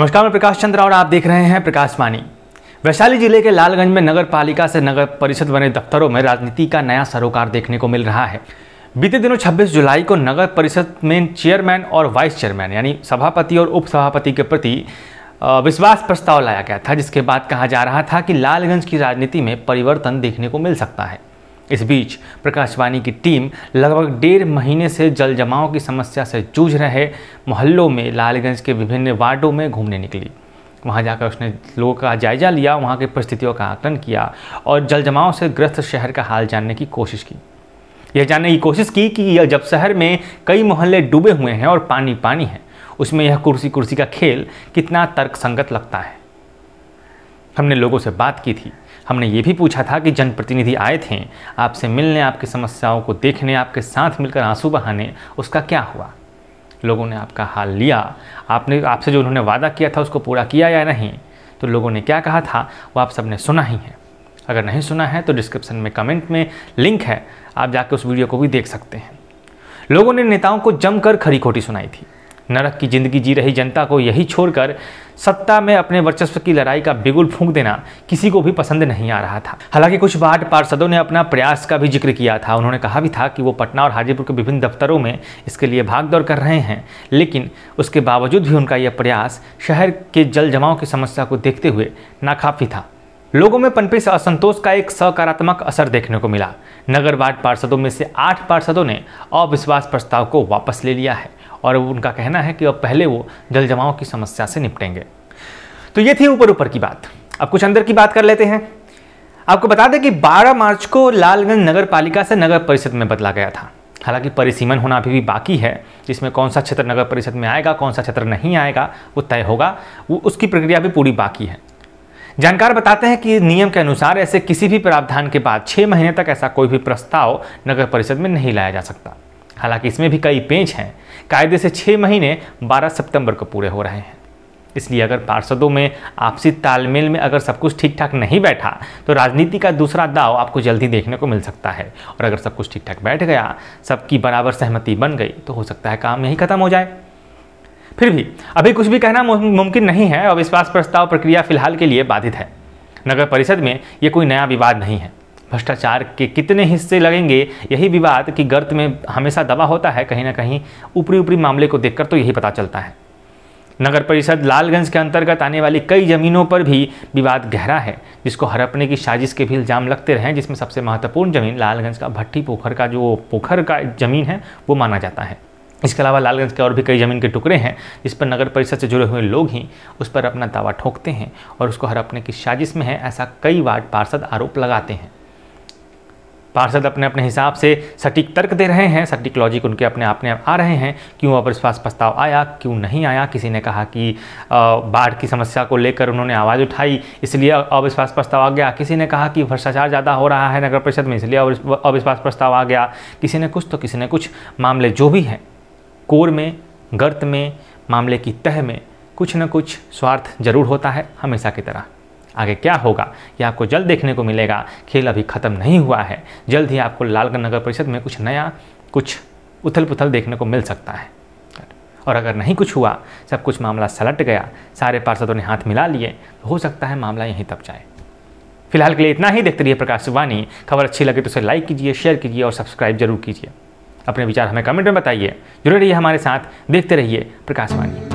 नमस्कार मैं प्रकाश चंद्र और आप देख रहे हैं प्रकाश वाणी वैशाली जिले के लालगंज में नगर पालिका से नगर परिषद बने दफ्तरों में राजनीति का नया सरोकार देखने को मिल रहा है बीते दिनों 26 जुलाई को नगर परिषद में चेयरमैन और वाइस चेयरमैन यानी सभापति और उपसभापति के प्रति विश्वास प्रस्ताव लाया गया था जिसके बाद कहा जा रहा था कि लालगंज की राजनीति में परिवर्तन देखने को मिल सकता है इस बीच प्रकाशवाणी की टीम लगभग डेढ़ महीने से जल जमाव की समस्या से जूझ रहे मोहल्लों में लालगंज के विभिन्न वार्डों में घूमने निकली वहां जाकर उसने लोगों का जायजा लिया वहां की परिस्थितियों का आकलन किया और जल जमाव से ग्रस्त शहर का हाल जानने की कोशिश की यह जानने की कोशिश की कि यह जब शहर में कई मोहल्ले डूबे हुए हैं और पानी पानी है उसमें यह कुर्सी कुर्सी का खेल कितना तर्कसंगत लगता है हमने लोगों से बात की थी हमने ये भी पूछा था कि जनप्रतिनिधि आए थे आपसे मिलने आपकी समस्याओं को देखने आपके साथ मिलकर आंसू बहाने उसका क्या हुआ लोगों ने आपका हाल लिया आपने आपसे जो उन्होंने वादा किया था उसको पूरा किया या नहीं तो लोगों ने क्या कहा था वो आप सबने सुना ही है अगर नहीं सुना है तो डिस्क्रिप्शन में कमेंट में लिंक है आप जाके उस वीडियो को भी देख सकते हैं लोगों ने नेताओं को जमकर खरी खोटी सुनाई थी नरक की जिंदगी जी रही जनता को यही छोड़कर सत्ता में अपने वर्चस्व की लड़ाई का बिगुल फूंक देना किसी को भी पसंद नहीं आ रहा था हालांकि कुछ वार्ड पार्षदों ने अपना प्रयास का भी जिक्र किया था उन्होंने कहा भी था कि वो पटना और हाजीपुर के विभिन्न दफ्तरों में इसके लिए भागदौड़ कर रहे हैं लेकिन उसके बावजूद भी उनका यह प्रयास शहर के जल जमाव की समस्या को देखते हुए नाकाफी था लोगों में पनपे से असंतोष का एक सकारात्मक असर देखने को मिला नगर वार्ड पार्षदों में से आठ पार्षदों ने अविश्वास प्रस्ताव को वापस ले लिया है और उनका कहना है कि अब पहले वो जल जमाव की समस्या से निपटेंगे तो ये थी ऊपर ऊपर की बात अब कुछ अंदर की बात कर लेते हैं आपको बता दें कि 12 मार्च को लालगंज नगर पालिका से नगर परिषद में बदला गया था हालांकि परिसीमन होना अभी भी बाकी है जिसमें कौन सा क्षेत्र नगर परिषद में आएगा कौन सा क्षेत्र नहीं आएगा वो तय होगा वो उसकी प्रक्रिया भी पूरी बाकी है जानकार बताते हैं कि नियम के अनुसार ऐसे किसी भी प्रावधान के बाद छः महीने तक ऐसा कोई भी प्रस्ताव नगर परिषद में नहीं लाया जा सकता हालांकि इसमें भी कई पेंच हैं कायदे से छः महीने 12 सितंबर को पूरे हो रहे हैं इसलिए अगर पार्षदों में आपसी तालमेल में अगर सब कुछ ठीक ठाक नहीं बैठा तो राजनीति का दूसरा दाव आपको जल्दी देखने को मिल सकता है और अगर सब कुछ ठीक ठाक बैठ गया सबकी बराबर सहमति बन गई तो हो सकता है काम यहीं ख़त्म हो जाए फिर भी अभी कुछ भी कहना मुमकिन नहीं है अविश्वास प्रस्ताव प्रक्रिया फिलहाल के लिए बाधित है नगर परिषद में ये कोई नया विवाद नहीं है भ्रष्टाचार के कितने हिस्से लगेंगे यही विवाद कि गर्त में हमेशा दबा होता है कहीं ना कहीं ऊपरी ऊपरी मामले को देखकर तो यही पता चलता है नगर परिषद लालगंज के अंतर्गत आने वाली कई जमीनों पर भी विवाद गहरा है जिसको हड़पने की साजिश के भी इल्जाम लगते रहे जिसमें सबसे महत्वपूर्ण जमीन लालगंज का भट्टी पोखर का जो पोखर का जमीन है वो माना जाता है इसके अलावा लालगंज के और भी कई ज़मीन के टुकड़े हैं जिस पर नगर परिषद से जुड़े हुए लोग ही उस पर अपना दावा ठोकते हैं और उसको हड़पने की साजिश में है ऐसा कई वार्ड पार्षद आरोप लगाते हैं पार्षद अपने अपने हिसाब से सटीक तर्क दे रहे हैं सटीक लॉजिक उनके अपने आपने आप आ रहे हैं क्यों अविश्वास प्रस्ताव आया क्यों नहीं आया किसी ने कहा कि बाढ़ की समस्या को लेकर उन्होंने आवाज़ उठाई इसलिए अविश्वास प्रस्ताव आ गया किसी ने कहा कि भ्रष्टाचार ज़्यादा हो रहा है नगर परिषद में इसलिए अविश्वास प्रस्ताव आ गया किसी ने कुछ तो किसी ने कुछ मामले जो भी हैं कोर में गर्त में मामले की तह में कुछ न कुछ स्वार्थ जरूर होता है हमेशा की तरह आगे क्या होगा यह आपको जल्द देखने को मिलेगा खेल अभी खत्म नहीं हुआ है जल्द ही आपको लालगढ़ नगर परिषद में कुछ नया कुछ उथल पुथल देखने को मिल सकता है और अगर नहीं कुछ हुआ सब कुछ मामला सलट गया सारे पार्षदों ने हाथ मिला लिए तो हो सकता है मामला यहीं तब जाए फिलहाल के लिए इतना ही देखते रहिए प्रकाश वाणी खबर अच्छी लगे तो उसे लाइक कीजिए शेयर कीजिए और सब्सक्राइब जरूर कीजिए अपने विचार हमें कमेंट में बताइए जुड़े रहिए हमारे साथ देखते रहिए प्रकाशवाणी